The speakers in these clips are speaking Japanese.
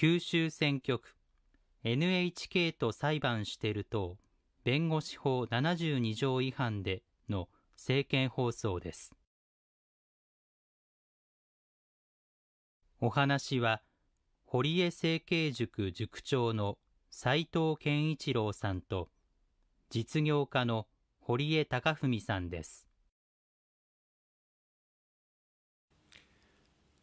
九州選挙区 NHK と裁判してる党弁護士法72条違反での政見放送です。お話は、堀江政経塾塾長の斉藤健一郎さんと、実業家の堀江貴文さんです。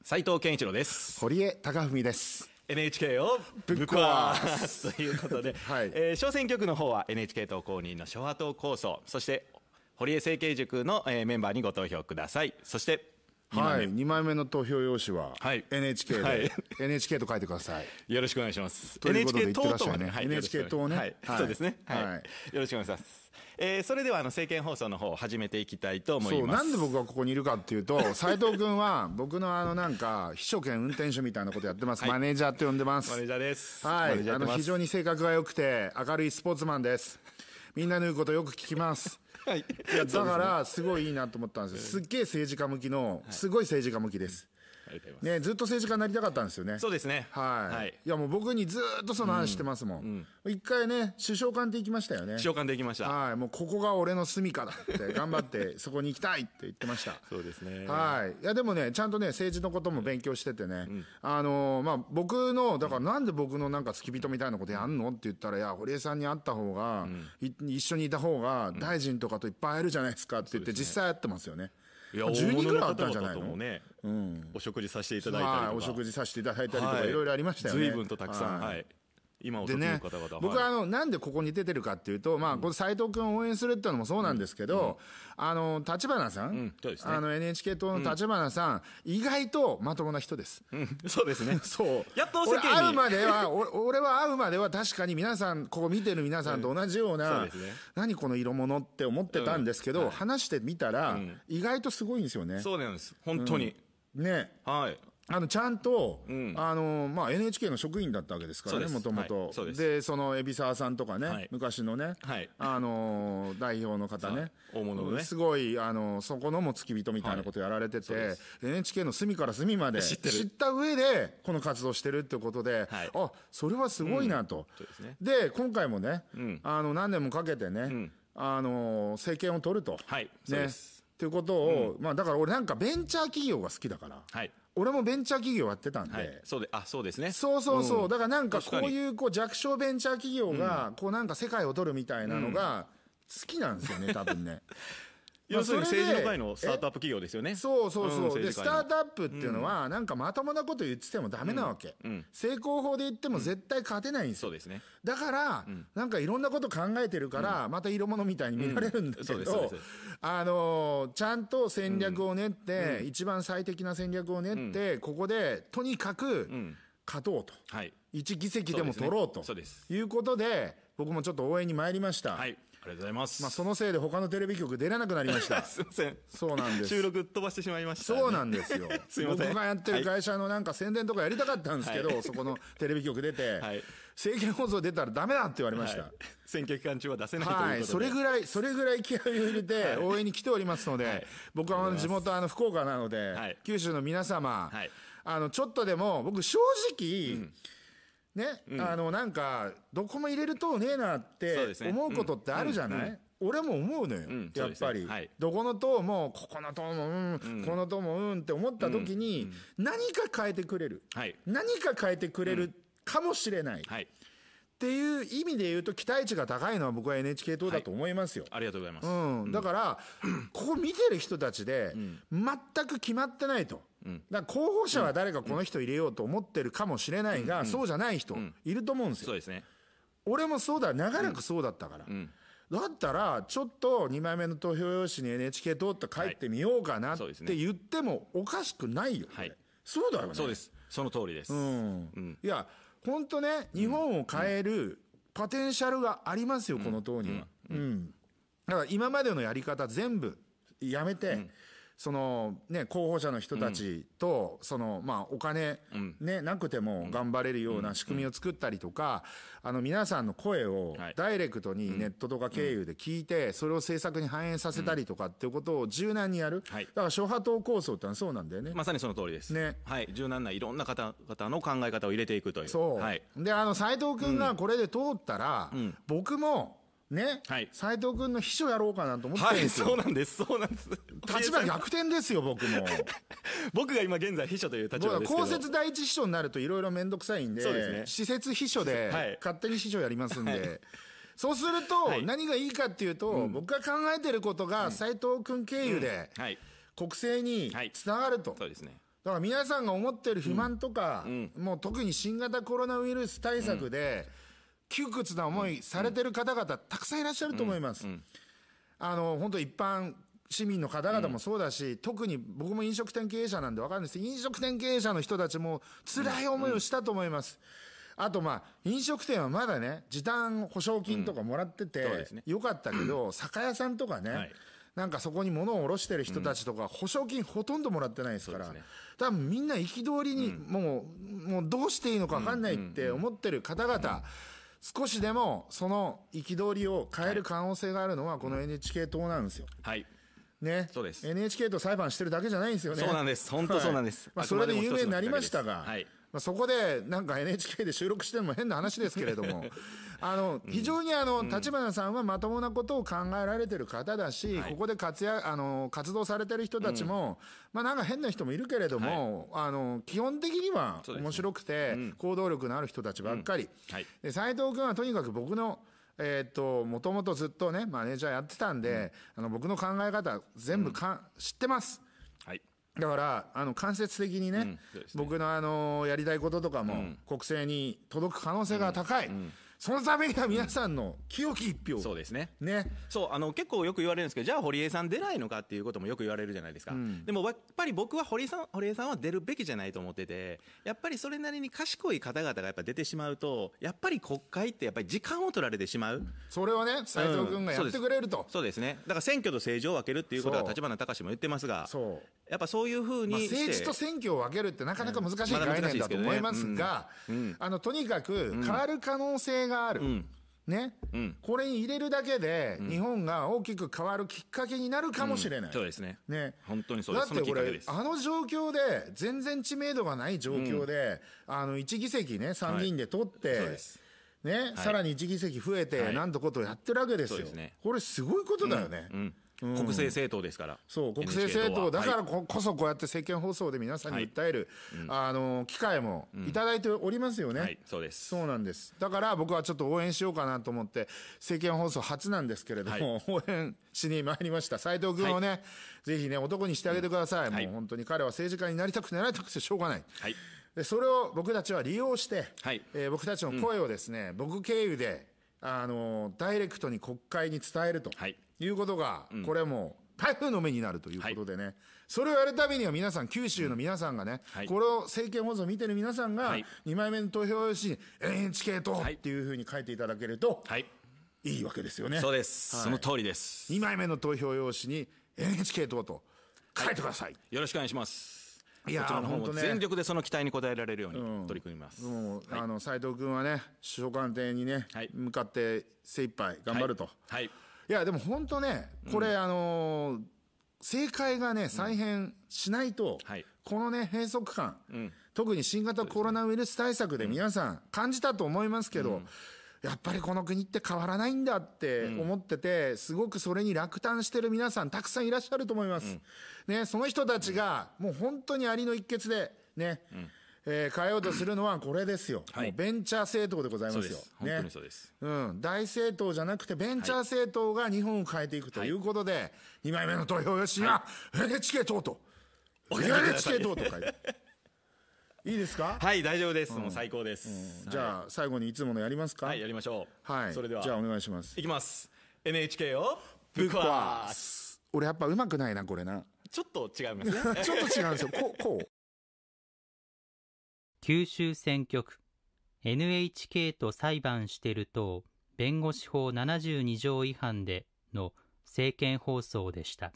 斉藤健一郎です。堀江貴文です。NHK をぶっ壊すということで、はいえー、小選挙区の方は NHK 党公認の昭和党構想そして堀江政経塾の、えー、メンバーにご投票くださいそしてはい、2枚目の投票用紙は、NHK で、はい、NHK と書いてください。よろしくお願いします。ということで、ってらっしゃい、NHK 党ね、はい。そうですね、はい。よろしくお願いします。えー、それでは、あの、政見放送の方、始めていきたいと思います。なんで僕がここにいるかっていうと、斎 藤君は、僕のあの、なんか、秘書兼運転手みたいなことやってます。マネージャーって呼んでます。マネージャーです。はい。あの、非常に性格が良くて、明るいスポーツマンです。みんなの言うことよく聞きます。はい、だからすごいいいなと思ったんですよ、すっげえ政治家向きの、すごい政治家向きです、ね、ずっと政治家になりたかったんですよね。そうですね。はい。はい、いや、もう僕にずっとその話してますもん。一、うんうん、回ね、首相官って行きましたよね。首相官で行きました。はい。もうここが俺の住処だって、頑張ってそこに行きたいって言ってました。そうですね。はい。いや、でもね、ちゃんとね、政治のことも勉強しててね、うん、あのー、まあ、僕の、だからなんで僕のなんか付き人みたいなことやんのって言ったら、いや、堀江さんに会った方が、一緒にいた方が、大臣とかといっぱい会えるじゃないですかって言って、実際会ってますよね。いや10人ぐらいあったんじゃないのね、うん、お食事させていただいたりとか、はい、お食事させていただいたりとか、い、ろいろありましたよね随分とたくさんはい今おね、僕はあの、なんでここに出てるかっていうと、まあ、この斎藤君を応援するっていうのもそうなんですけど、あの、立花さん、あの、NHK 党の立花さん、意外とまともな人です。そうですね。そう。やっと世間に。会うまでは、俺は会うまでは確かに皆さん、ここ見てる皆さんと同じような、何この色物って思ってたんですけど、話してみたら、意外とすごいんですよね。そうなんです。本当に。ね。はい。あの、ちゃんと、うん、あの、まあ、NHK の職員だったわけですからね、もともと。で、その、海老沢さんとかね、はい、昔のね、はい、あの、代表の方ね、大物ね。すごい、あの、そこのも付き人みたいなことやられてて、はい、NHK の隅から隅まで知った上で、この活動してるってことで、あ、それはすごいなと。うん、で、ね、今回もね、うん、あの、何年もかけてね、あの、政権を取ると。はい、ね。いうことを、まあ、だから俺なんかベンチャー企業が好きだから、はい。俺もベンチャー企業やってたんで。はい、そうで、あ、そうですね。そうそうそう。うん、だからなんかこういうこう弱小ベンチャー企業が、こうなんか世界を取るみたいなのが、好きなんですよね、多分ね。要するに政治の会のスタートアップ企業ですよね。そうそうそう。で、スタートアップっていうのは、なんかまともなこと言っててもダメなわけ。成功法で言っても絶対勝てないんですよ。そうですね。だから、なんかいろんなこと考えてるから、また色物みたいに見られるんだけど、あのちゃんと戦略を練って、一番最適な戦略を練って、ここで、とにかく、勝とうと。はい。1議席でも取ろうと。そうです。いうことで、僕もちょっと応援に参りました。はい。ありがとうございます。まあ、そのせいで他のテレビ局出れなくなりました。すいません。そうなんです。収録飛ばしてしまいました、ね、そうなんですよ。すいません。僕がやってる会社のなんか宣伝とかやりたかったんですけど、はい、そこのテレビ局出て、はい、政権放送出たらダメだって言われました。はい、選挙期間中は出せないということで。はい。それぐらい、それぐらい気合を入れて応援に来ておりますので、僕はあの地元あの福岡なので、九州の皆様、はい、あの、ちょっとでも僕正直、うんね、うん、あのなんかどこも入れるとねえなって思うことってあるじゃない、俺も思うのよ、うん、やっぱり、ねはい、どこの党もここの党もうん、うん、この党もうんって思った時に、何か変えてくれる、何か変えてくれるかもしれない、はい、っていう意味で言うと期待値が高いのは僕は NHK 党だと思いますよ、ありがとうございます、うん、だから、ここ見てる人たちで、全く決まってないと。だ候補者は誰かこの人入れようと思ってるかもしれないが、そうじゃない人、いると思うんですよ。そうですね。俺もそうだ、長らくそうだったから。だったら、ちょっと2枚目の投票用紙に NHK 通って帰ってみようかなって言ってもおかしくないよ、はい、そうだよね。そうです。その通りです。うん。いや、本当ね、日本を変えるポテンシャルがありますよ、この党には。うん。だから今までのやり方全部やめて、そのね、候補者の人たちと、その、まあ、お金、ね、なくても頑張れるような仕組みを作ったりとか、あの、皆さんの声をダイレクトにネットとか経由で聞いて、それを政策に反映させたりとかっていうことを柔軟にやる。だから諸派党構想ってのはそうなんだよね。まさにその通りです。ね。はい。柔軟ないろんな方々の考え方を入れていくという。そう。はい。で、あの、斎藤君がこれで通ったら、僕も、ね、はい、斉藤君の秘書やろうかなと思ってるんですよ、はい、そうなんですそうなんです立場逆転ですよ僕も 僕が今現在秘書という立場です公設第一秘書になるといろいろ面倒くさいんでそうです、ね、施設秘書で、勝手に秘書やりますんで、はい、そうすると何がいいかっていうと、僕が考えてることが斉藤君経由で国政につながると、そうですねだから皆さんが思ってる不満とか、もう特に新型コロナウイルス対策で、うん窮屈な思いされてる方々、たくさんいらっしゃると思います。あの、本当一般市民の方々もそうだし、特に僕も飲食店経営者なんで分かるんです飲食店経営者の人たちも辛い思いをしたと思います。あとまあ、飲食店はまだね、時短保証金とかもらってて、よかったけど、酒屋さんとかね、なんかそこに物を卸してる人たちとか、保証金ほとんどもらってないですから、多分みんな憤りに、もう、もうどうしていいのか分かんないって思ってる方々、少しでもその憤りを変える可能性があるのはこの NHK 党なんですよ。はい。ね、そうです NHK と裁判してるだけじゃないんですよね。そうなんです。本当そうなんです。はい、まあ、それで有名になりましたが、はい、まあ、そこでなんか NHK で収録しても変な話ですけれども、あの、非常にあの、立花さんはまともなことを考えられてる方だし、ここで活躍、あの、活動されてる人たちも、まあなんか変な人もいるけれども、あの、基本的には面白くて、行動力のある人たちばっかり。で、斎藤君はとにかく僕の、えっと、もともとずっとね、マネージャーやってたんで、あの、僕の考え方全部か、知ってます。だから、あの、間接的にね、うん、ね僕のあの、やりたいこととかも、国政に届く可能性が高い。うんそのためには皆さんの清き一票、うん、そうですねねそうあの結構よく言われるんですけどじゃあ堀江さん出ないのかっていうこともよく言われるじゃないですか、うん、でもやっぱり僕は堀江さん堀江さんは出るべきじゃないと思っててやっぱりそれなりに賢い方々がやっぱ出てしまうとやっぱり国会ってやっぱり時間を取られてしまうそれはね斉藤君がやってくれると、うん、そうですねだから選挙と政治を分けるっていうことは立花隆も言ってますがそうやっぱそういうふうに、政治と選挙を分けるってなかなか難しい概念だと思いますが、まうん、あのとにかく変わる可能性がある。うんね、うん、これに入れるだけで、日本が大きく変わるきっかけになるかもしれない。うんうん、そうですね。ね。本当にそうですだってこれ、あの状況で、全然知名度がない状況で、あの、1議席ね、参議院で取って、はい、ね、はい、さらに1議席増えて、なんとことをやってるわけですよ。はい、すね、これすごいことだよね。うん国政政党ですから。そう、国政政党だからこそこうやって政見放送で皆さんに訴える、はいあの、機会もいただいておりますよね、うんはい、そうです。そうなんです。だから僕はちょっと応援しようかなと思って、政見放送初なんですけれども、はい、応援しに参りました。斎藤君をね、ぜひね、男にしてあげてください。もう本当に彼は政治家になりたくてなりたくてしょうがない。はい。で、それを僕たちは利用して、はい、えー、僕たちの声をですね、僕経由で、あの、ダイレクトに国会に伝えると。はい。いうことが、これも台風の目になるということでね、はい、それをやるためには皆さん、九州の皆さんがね、うんはい、これを政見放送を見てる皆さんが、2枚目の投票用紙に NHK とっていうふうに書いていただけると、はい、いいわけですよね。そうです、その通りです。2枚目の投票用紙に NHK とと書いてください。よろしくお願いします。いや本当ね、全力でその期待に応えられるように取り組みます。もう、あの斎藤君はね、首相官邸にね、向かって精一杯頑張ると。はいいや、でも本当ね、これ、うん、あのー、正解がね、再編しないと、うんはい、このね、閉塞感、うん、特に新型コロナウイルス対策で皆さん感じたと思いますけど、やっぱりこの国って変わらないんだって思ってて、すごくそれに落胆してる皆さんたくさんいらっしゃると思います。ね、その人たちが、もう本当にありの一決で、ね、えー、変えようとするのはこれですよ、はい、ベンチャー政党でございますよ、ね、本当にそうです、うん、大政党じゃなくて、ベンチャー政党が日本を変えていくということで、はい、2枚目の投票用紙が、NHK 党と、NHK 党と書いて。いいですか。はい、大丈夫です。もう最高です。じゃあ、最後にいつものやりますか。はい、やりましょう。はい。それでは。じゃあ、お願いします。いきます。NHK をぶっ壊す。俺やっぱうまくないなこれな。ちょっと違いますね。ちょっと違うんですよ。こうこう。九州選挙区 NHK と裁判してる党弁護士法72条違反での政見放送でした。